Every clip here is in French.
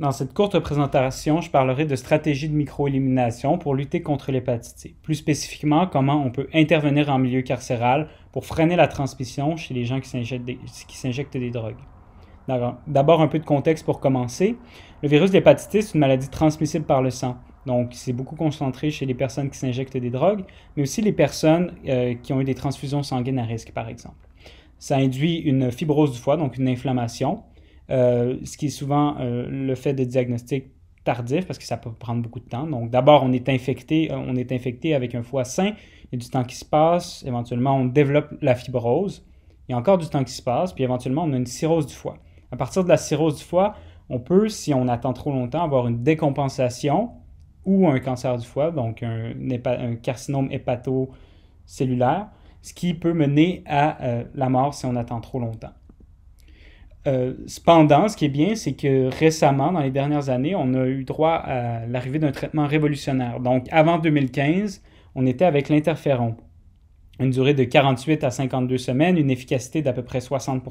Dans cette courte présentation, je parlerai de stratégies de micro-élimination pour lutter contre l'hépatite Plus spécifiquement, comment on peut intervenir en milieu carcéral pour freiner la transmission chez les gens qui s'injectent des, des, drogues. D'abord, un peu de contexte pour commencer. Le virus de l'hépatite, c'est une maladie transmissible par le sang. Donc, c'est beaucoup concentré chez les personnes qui s'injectent des drogues, mais aussi les personnes euh, qui ont eu des transfusions sanguines à risque, par exemple. Ça induit une fibrose du foie, donc une inflammation, euh, ce qui est souvent euh, le fait de diagnostic tardif parce que ça peut prendre beaucoup de temps. Donc d'abord, on est infecté, euh, on est infecté avec un foie sain, il y a du temps qui se passe, éventuellement on développe la fibrose, il y a encore du temps qui se passe, puis éventuellement on a une cirrhose du foie. À partir de la cirrhose du foie, on peut, si on attend trop longtemps, avoir une décompensation ou un cancer du foie, donc un, un carcinome hépatocellulaire, ce qui peut mener à la mort si on attend trop longtemps. Euh, cependant, ce qui est bien, c'est que récemment, dans les dernières années, on a eu droit à l'arrivée d'un traitement révolutionnaire. Donc, avant 2015, on était avec l'interféron. Une durée de 48 à 52 semaines, une efficacité d'à peu près 60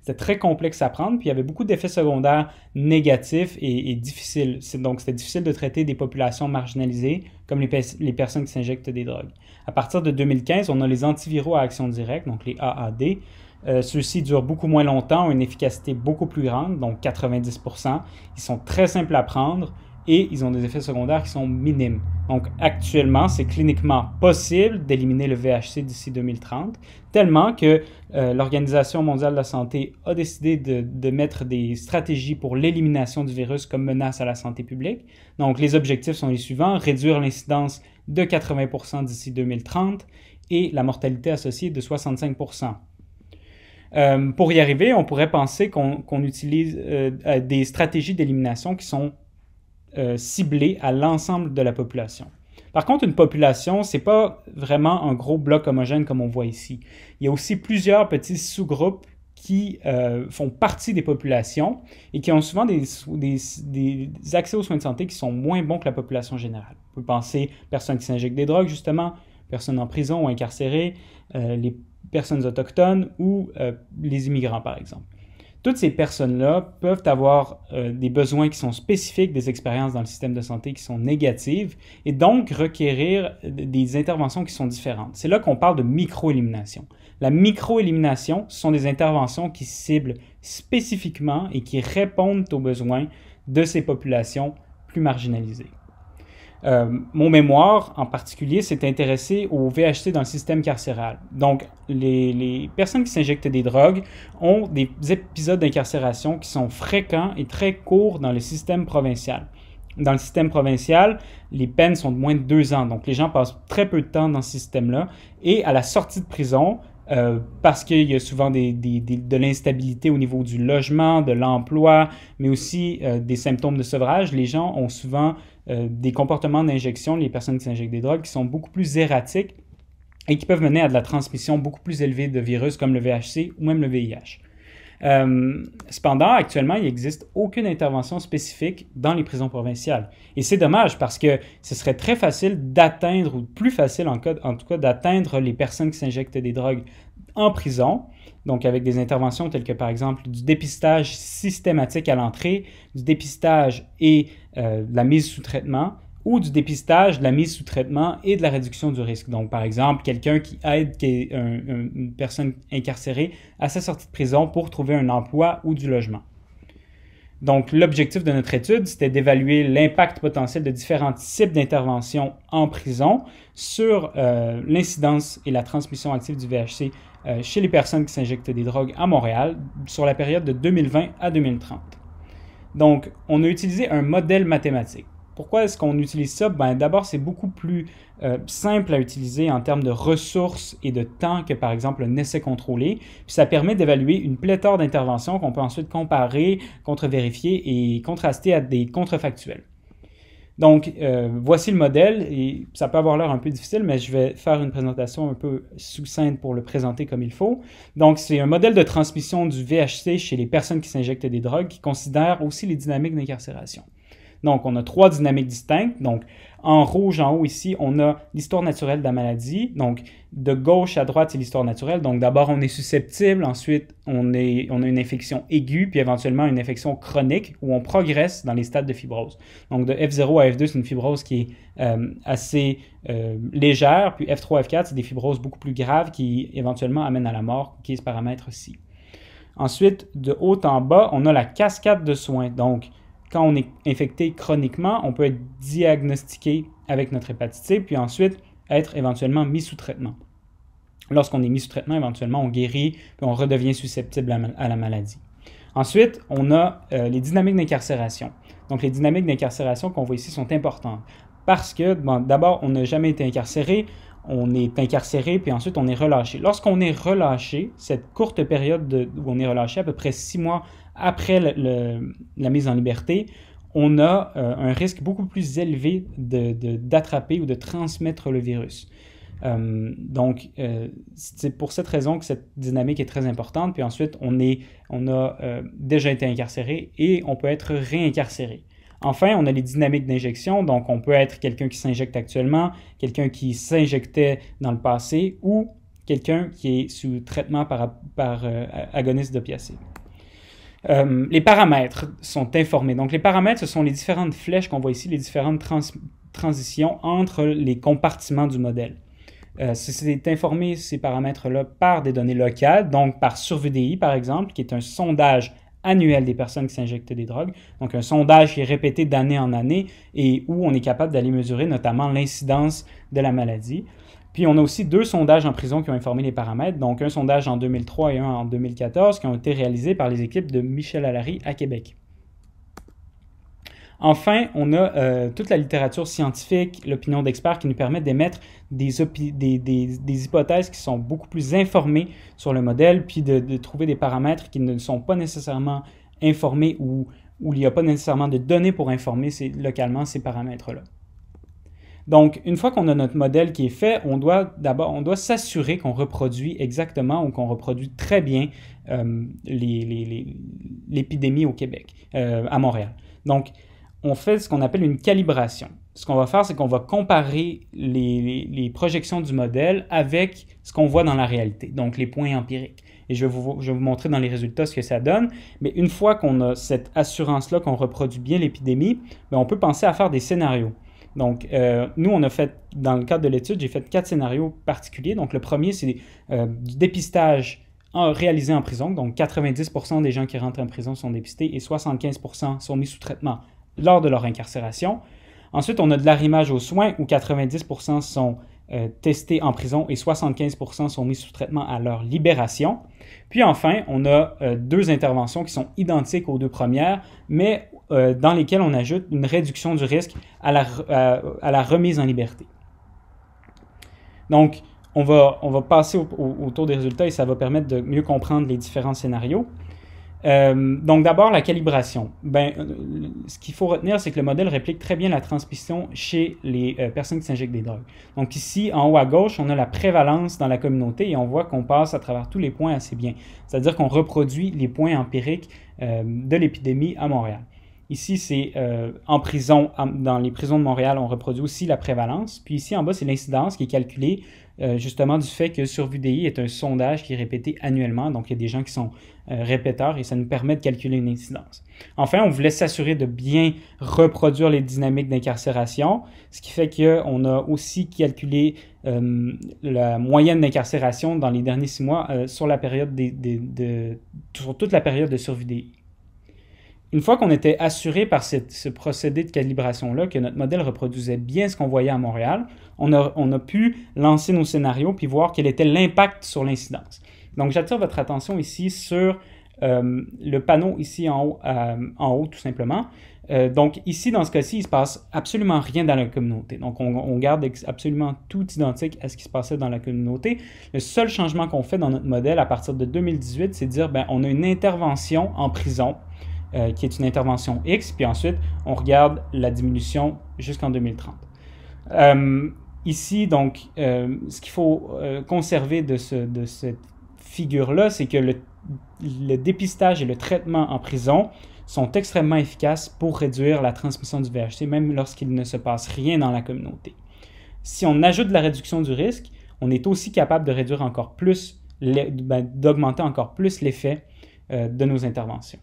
C'était très complexe à prendre, puis il y avait beaucoup d'effets secondaires négatifs et, difficiles. Donc, c'était difficile de traiter des populations marginalisées, comme les, les personnes qui s'injectent des drogues. À partir de 2015, on a les antiviraux à action directe, donc les AAD, euh, ceux-ci durent beaucoup moins longtemps, ont une efficacité beaucoup plus grande, donc 90%. Ils sont très simples à prendre et ils ont des effets secondaires qui sont minimes. Donc actuellement, c'est cliniquement possible d'éliminer le VHC d'ici 2030, tellement que euh, l'Organisation mondiale de la santé a décidé de mettre des stratégies pour l'élimination du virus comme menace à la santé publique. Donc les objectifs sont les suivants, réduire l'incidence de 80% d'ici 2030 et la mortalité associée de 65%. Euh, pour y arriver, on pourrait penser qu'on utilise euh, des stratégies d'élimination qui sont euh, ciblées à l'ensemble de la population. Par contre, une population, c'est pas vraiment un gros bloc homogène comme on voit ici. Il y a aussi plusieurs petits sous-groupes qui font partie des populations et qui ont souvent des, des, accès aux soins de santé qui sont moins bons que la population générale. On peut penser personnes qui s'injectent des drogues, justement, personnes en prison ou incarcérées, les personnes autochtones ou euh, les immigrants, par exemple. Toutes ces personnes-là peuvent avoir euh, des besoins qui sont spécifiques, des expériences dans le système de santé qui sont négatives et donc requérir euh, des interventions qui sont différentes. C'est là qu'on parle de élimination La microélimination, ce sont des interventions qui ciblent spécifiquement et qui répondent aux besoins de ces populations plus marginalisées. Euh, mon mémoire, en particulier, s'est intéressé au VHC dans le système carcéral. Donc, les, personnes qui s'injectent des drogues ont des épisodes d'incarcération qui sont fréquents et très courts dans le système provincial. Dans le système provincial, les peines sont de moins de deux ans, donc les gens passent très peu de temps dans ce système-là. Et à la sortie de prison, euh, parce qu'il y a souvent des, de l'instabilité au niveau du logement, de l'emploi, mais aussi euh, des symptômes de sevrage, les gens ont souvent euh, des comportements d'injection, les personnes qui s'injectent des drogues, qui sont beaucoup plus erratiques et qui peuvent mener à de la transmission beaucoup plus élevée de virus comme le VHC ou même le VIH. Euh, cependant, actuellement, il n'existe aucune intervention spécifique dans les prisons provinciales. Et c'est dommage parce que ce serait très facile d'atteindre, ou plus facile en tout cas, d'atteindre les personnes qui s'injectent des drogues en prison, donc avec des interventions telles que par exemple du dépistage systématique à l'entrée, du dépistage et euh, de la mise sous traitement, ou du dépistage, de la mise sous traitement et de la réduction du risque. Donc, par exemple, quelqu'un qui aide une personne incarcérée à sa sortie de prison pour trouver un emploi ou du logement. Donc, l'objectif de notre étude, c'était d'évaluer l'impact potentiel de différents types d'interventions en prison sur euh, l'incidence et la transmission active du VHC euh, chez les personnes qui s'injectent des drogues à Montréal sur la période de 2020 à 2030. Donc, on a utilisé un modèle mathématique. Pourquoi est-ce qu'on utilise ça ben, D'abord, c'est beaucoup plus euh, simple à utiliser en termes de ressources et de temps que par exemple un essai contrôlé. Puis ça permet d'évaluer une pléthore d'interventions qu'on peut ensuite comparer, contre-vérifier et contraster à des contrefactuels. Donc, euh, voici le modèle, et ça peut avoir l'air un peu difficile, mais je vais faire une présentation un peu succincte pour le présenter comme il faut. Donc, c'est un modèle de transmission du VHC chez les personnes qui s'injectent des drogues qui considère aussi les dynamiques d'incarcération. Donc, on a trois dynamiques distinctes. Donc, en rouge, en haut ici, on a l'histoire naturelle de la maladie. Donc, de gauche à droite, c'est l'histoire naturelle. Donc, d'abord, on est susceptible, ensuite, on, est, on a une infection aiguë, puis éventuellement une infection chronique où on progresse dans les stades de fibrose. Donc, de F0 à F2, c'est une fibrose qui est euh, assez euh, légère, puis F3 F4, c'est des fibroses beaucoup plus graves qui éventuellement amènent à la mort, qui est ce paramètre-ci. Ensuite, de haut en bas, on a la cascade de soins. Donc, quand on est infecté chroniquement, on peut être diagnostiqué avec notre hépatite C, puis ensuite être éventuellement mis sous traitement. Lorsqu'on est mis sous traitement, éventuellement, on guérit, puis on redevient susceptible à, la maladie. Ensuite, on a euh, les dynamiques d'incarcération. Donc, les dynamiques d'incarcération qu'on voit ici sont importantes parce que, d'abord, on n'a jamais été incarcéré, on est incarcéré, puis ensuite on est relâché. Lorsqu'on est relâché, cette courte période où on est relâché, à peu près six mois après la mise en liberté, on a euh, un risque beaucoup plus élevé d'attraper de, d'attraper ou de transmettre le virus. Euh, donc, euh, c'est pour cette raison que cette dynamique est très importante. Puis ensuite, on, est, on a déjà été incarcéré et on peut être réincarcéré. Enfin, on a les dynamiques d'injection, donc on peut être quelqu'un qui s'injecte actuellement, quelqu'un qui s'injectait dans le passé ou quelqu'un qui est sous traitement par, par agoniste d'opiacé. Euh, les paramètres sont informés. Donc les paramètres, ce sont les différentes flèches qu'on voit ici, les différentes transitions entre les compartiments du modèle. Euh, c'est informé ces paramètres-là par des données locales, donc par SurVDI par exemple, qui est un sondage annuel des personnes qui s'injectent des drogues. Donc un sondage qui est répété d'année en année et où on est capable d'aller mesurer notamment l'incidence de la maladie. Puis on a aussi deux sondages en prison qui ont informé les paramètres, donc un sondage en 2003 et un en 2014 qui ont été réalisés par les équipes de Michel Allary à Québec. Enfin, on a euh, toute la littérature scientifique, l'opinion d'experts qui nous permet d'émettre des, hypothèses qui sont beaucoup plus informées sur le modèle, puis de, trouver des paramètres qui ne sont pas nécessairement informés ou où il n'y a pas nécessairement de données pour informer localement ces paramètres-là. Donc, une fois qu'on a notre modèle qui est fait, on doit d'abord, on doit s'assurer qu'on reproduit exactement ou qu'on reproduit très bien euh, l'épidémie au Québec, euh, à Montréal. Donc, on fait ce qu'on appelle une calibration. Ce qu'on va faire, c'est qu'on va comparer les, projections du modèle avec ce qu'on voit dans la réalité, donc les points empiriques. Et je vous, je vais vous montrer dans les résultats ce que ça donne. Mais une fois qu'on a cette assurance-là qu'on reproduit bien l'épidémie, ben, on peut penser à faire des scénarios. Donc, euh, nous, on a fait, dans le cadre de l'étude, j'ai fait quatre scénarios particuliers. Donc, le premier, c'est euh, du dépistage réalisé en prison. Donc, 90% des gens qui rentrent en prison sont dépistés et 75% sont mis sous traitement lors de leur incarcération. Ensuite, on a de l'arrimage aux soins où 90% sont euh, testés en prison et 75% sont mis sous traitement à leur libération. Puis enfin, on a euh, deux interventions qui sont identiques aux deux premières, mais euh, dans lesquelles on ajoute une réduction du risque à la, remise en liberté. Donc, on va, on va passer au, tour autour des résultats et ça va permettre de mieux comprendre les différents scénarios. Euh, donc d'abord, la calibration. Ben, euh, ce qu'il faut retenir, c'est que le modèle réplique très bien la transmission chez les euh, personnes qui s'injectent des drogues. Donc ici, en haut à gauche, on a la prévalence dans la communauté et on voit qu'on passe à travers tous les points assez bien. C'est-à-dire qu'on reproduit les points empiriques de l'épidémie à Montréal. Ici, c'est en prison, dans les prisons de Montréal, on reproduit aussi la prévalence. Puis ici, en bas, c'est l'incidence qui est calculée euh, justement du fait que SurVUDI est un sondage qui est répété annuellement, donc il y a des gens qui sont euh, répéteurs et ça nous permet de calculer une incidence. Enfin, on voulait s'assurer de bien reproduire les dynamiques d'incarcération, ce qui fait qu'on a aussi calculé euh, la moyenne d'incarcération dans les derniers six mois sur la période de, toute la période de SurVUDI. Une fois qu'on était assuré par ce procédé de calibration-là que notre modèle reproduisait bien ce qu'on voyait à Montréal, on a, pu lancer nos scénarios puis voir quel était l'impact sur l'incidence. Donc j'attire votre attention ici sur euh, le panneau ici en haut, euh, en haut tout simplement. Euh, donc ici, dans ce cas-ci, il ne se passe absolument rien dans la communauté. Donc on, garde absolument tout identique à ce qui se passait dans la communauté. Le seul changement qu'on fait dans notre modèle à partir de 2018, c'est de dire ben, on a une intervention en prison euh, qui est une intervention X, puis ensuite on regarde la diminution jusqu'en 2030. Euh, ici, donc, euh, ce qu'il faut conserver de, cette figure-là, c'est que le, dépistage et le traitement en prison sont extrêmement efficaces pour réduire la transmission du VHC, même lorsqu'il ne se passe rien dans la communauté. Si on ajoute la réduction du risque, on est aussi capable de réduire encore plus, ben, d'augmenter encore plus l'effet de nos interventions.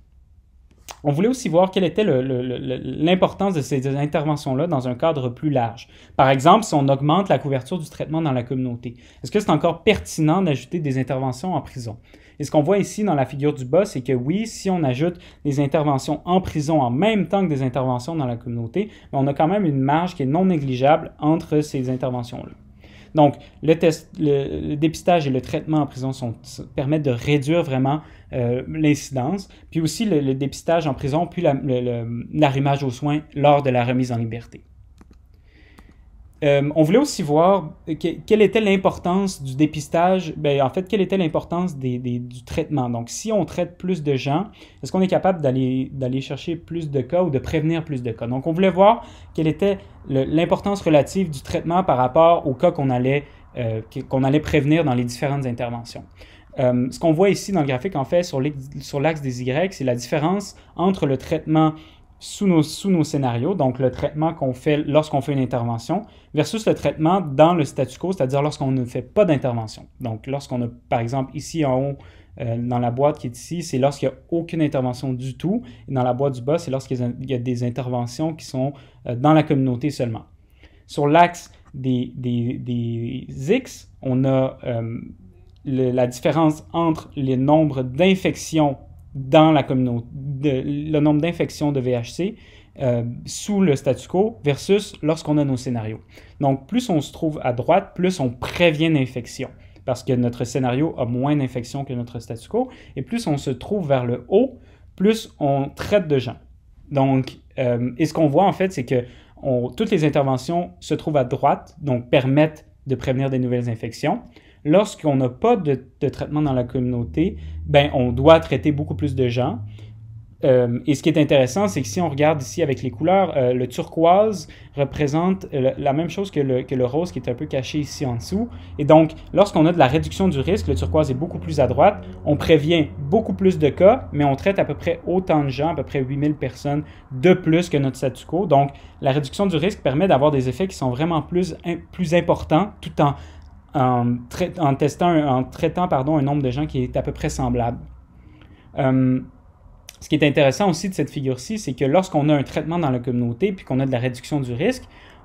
On voulait aussi voir quelle était l'importance de ces interventions-là dans un cadre plus large. Par exemple, si on augmente la couverture du traitement dans la communauté, est-ce que c'est encore pertinent d'ajouter des interventions en prison? Et ce qu'on voit ici dans la figure du bas, c'est que oui, si on ajoute des interventions en prison en même temps que des interventions dans la communauté, on a quand même une marge qui est non négligeable entre ces interventions-là. Donc, le, test, dépistage et le traitement en prison sont, permettent de réduire vraiment euh, l'incidence, puis aussi le, dépistage en prison, puis l'arrimage aux soins lors de la remise en liberté. Euh, on voulait aussi voir quelle était l'importance du dépistage, ben, en fait, quelle était l'importance du traitement. Donc, si on traite plus de gens, est-ce qu'on est capable d'aller chercher plus de cas ou de prévenir plus de cas? Donc, on voulait voir quelle était l'importance relative du traitement par rapport aux cas qu'on allait, euh, qu'on allait prévenir dans les différentes interventions. Euh, ce qu'on voit ici dans le graphique, en fait, sur l'axe des Y, c'est la différence entre le traitement sous nos, sous nos scénarios, donc le traitement qu'on fait lorsqu'on fait une intervention, versus le traitement dans le statu quo, c'est-à-dire lorsqu'on ne fait pas d'intervention. Donc lorsqu'on a, par exemple, ici en haut, euh, dans la boîte qui est ici, c'est lorsqu'il n'y a aucune intervention du tout. Et dans la boîte du bas, c'est lorsqu'il y, a des interventions qui sont euh, dans la communauté seulement. Sur l'axe des, des, des, X, on a la différence entre le nombres d'infections dans la communauté, le nombre d'infections de VHC euh, sous le statu quo versus lorsqu'on a nos scénarios. Donc, plus on se trouve à droite, plus on prévient l'infection parce que notre scénario a moins d'infections que notre statu quo. Et plus on se trouve vers le haut, plus on traite de gens. Donc, euh, et ce qu'on voit en fait, c'est que toutes les interventions se trouvent à droite, donc permettent de prévenir des nouvelles infections. Lorsqu'on n'a pas de, traitement dans la communauté, ben, on doit traiter beaucoup plus de gens. Euh, et ce qui est intéressant, c'est que si on regarde ici avec les couleurs, euh, le turquoise représente la même chose que le, rose qui est un peu caché ici en dessous. Et donc, lorsqu'on a de la réduction du risque, le turquoise est beaucoup plus à droite. On prévient beaucoup plus de cas, mais on traite à peu près autant de gens, à peu près 8000 personnes de plus que notre statu quo. Donc, la réduction du risque permet d'avoir des effets qui sont vraiment plus, plus importants tout en en, traitant pardon, un nombre de gens qui est à peu près semblable. Euh, ce qui est intéressant aussi de cette figure-ci, c'est que lorsqu'on a un traitement dans la communauté puis qu'on a de la réduction du risque,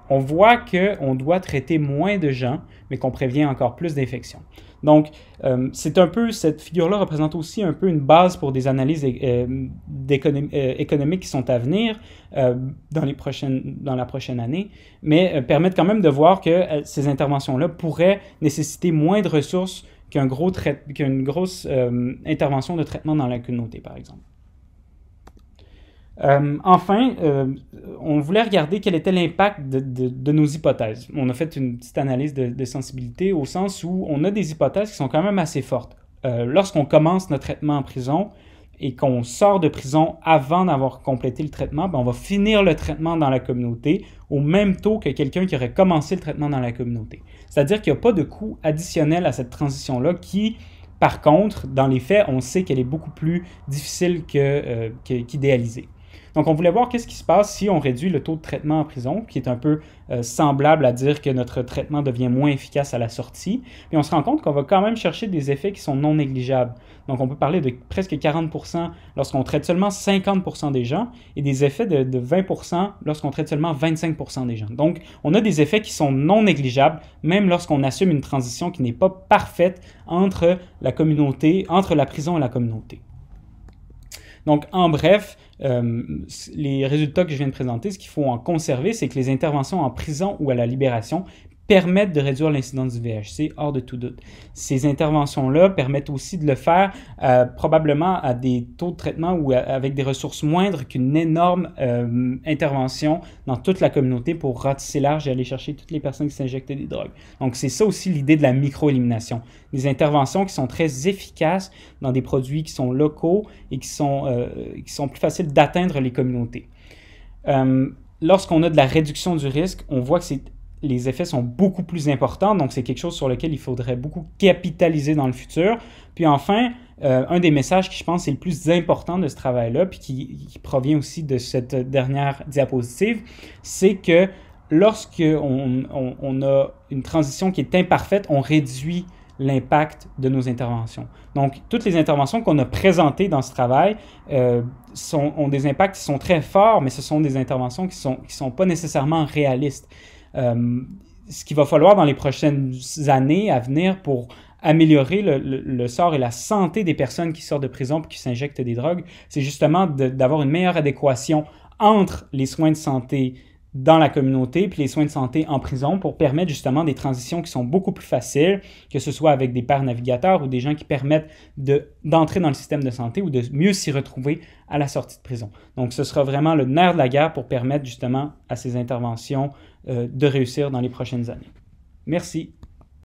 on voit qu'on doit traiter moins de gens, mais qu'on prévient encore plus d'infections. Donc, euh, c'est un peu, cette figure-là représente aussi un peu une base pour des analyses euh, euh, économiques qui sont à venir dans, les prochaines, dans la prochaine année, mais permettent quand même de voir que ces interventions-là pourraient nécessiter moins de ressources qu'une gros grosse intervention de traitement dans la communauté, par exemple. Euh, enfin, euh, on voulait regarder quel était l'impact de, nos hypothèses. On a fait une petite analyse de, sensibilité au sens où on a des hypothèses qui sont quand même assez fortes. Euh, lorsqu'on commence notre traitement en prison et qu'on sort de prison avant d'avoir complété le traitement, ben, on va finir le traitement dans la communauté au même taux que quelqu'un qui aurait commencé le traitement dans la communauté. C'est-à-dire qu'il n'y a pas de coût additionnel à cette transition-là qui, par contre, dans les faits, on sait qu'elle est beaucoup plus difficile qu'idéalisée. Donc, on voulait voir qu'est-ce qui se passe si on réduit le taux de traitement en prison, qui est un peu euh, semblable à dire que notre traitement devient moins efficace à la sortie. Et on se rend compte qu'on va quand même chercher des effets qui sont non négligeables. Donc, on peut parler de presque 40% lorsqu'on traite seulement 50% des gens et des effets de, de 20% lorsqu'on traite seulement 25% des gens. Donc, on a des effets qui sont non négligeables, même lorsqu'on assume une transition qui n'est pas parfaite entre la communauté, entre la prison et la communauté. Donc, en bref, euh, les résultats que je viens de présenter, ce qu'il faut en conserver, c'est que les interventions en prison ou à la libération permettent de réduire l'incidence du VHC hors de tout doute. Ces interventions-là permettent aussi de le faire euh, probablement à des taux de traitement ou avec des ressources moindres qu'une énorme euh, intervention dans toute la communauté pour ratisser large et aller chercher toutes les personnes qui s'injectaient des drogues. Donc c'est ça aussi l'idée de la microélimination. Des interventions qui sont très efficaces dans des produits qui sont locaux et qui sont, euh, qui sont plus faciles d'atteindre les communautés. Lorsqu'on a de la réduction du risque, on voit que c'est les effets sont beaucoup plus importants, donc c'est quelque chose sur lequel il faudrait beaucoup capitaliser dans le futur. Puis enfin, euh, un des messages qui, je pense, est le plus important de ce travail-là, puis qui, provient aussi de cette dernière diapositive, c'est que lorsque on, a une transition qui est imparfaite, on réduit l'impact de nos interventions. Donc, toutes les interventions qu'on a présentées dans ce travail euh, ont des impacts qui sont très forts, mais ce sont des interventions qui sont, qui sont pas nécessairement réalistes. Euh, ce qu'il va falloir dans les prochaines années à venir pour améliorer le, sort et la santé des personnes qui sortent de prison et qui s'injectent des drogues, c'est justement d'avoir une meilleure adéquation entre les soins de santé dans la communauté puis les soins de santé en prison pour permettre justement des transitions qui sont beaucoup plus faciles, que ce soit avec des pairs navigateurs ou des gens qui permettent d'entrer dans le système de santé ou de mieux s'y retrouver à la sortie de prison. Donc ce sera vraiment le nerf de la guerre pour permettre justement à ces interventions euh, de réussir dans les prochaines années. Merci.